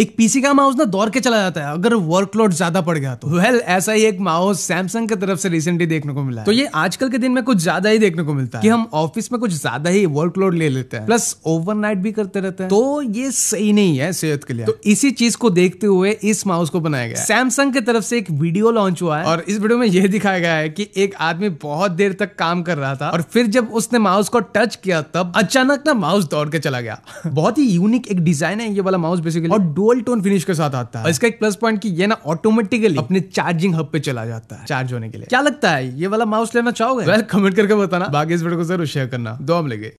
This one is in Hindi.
एक पीसी का माउस ना दौड़ के चला जाता है अगर वर्कलोड ज्यादा पड़ गया तो वेल well, ऐसा ही एक माउस सैमसंग की तरफ से रिसेंटली देखने को मिला तो ये आजकल के दिन में कुछ ज्यादा ही देखने को मिलता है कि हम ऑफिस में कुछ ज्यादा ही वर्कलोड ले लेते हैं प्लस ओवरनाइट भी करते रहते हैं तो ये सही नहीं है सेहत के लिए तो इसी चीज को देखते हुए इस माउस को बनाया गया सैमसंग की तरफ से एक वीडियो लॉन्च हुआ है और इस वीडियो में यह दिखाया गया है की एक आदमी बहुत देर तक काम कर रहा था और फिर जब उसने माउस को टच किया तब अचानक ना माउस दौड़ के चला गया बहुत ही यूनिक एक डिजाइन है ये वाला माउस बेसिकली और कोल्ड टोन फिनिश के साथ आता है और इसका एक प्लस पॉइंट कि ये ना ऑटोमेटिकली अपने चार्जिंग हब पे चला जाता है चार्ज होने के लिए क्या लगता है ये वाला माउस लेना चाहोगे वेल कमेंट करके बताना बाकी इस वीडियो को जरूर शेयर करना दो हम लगे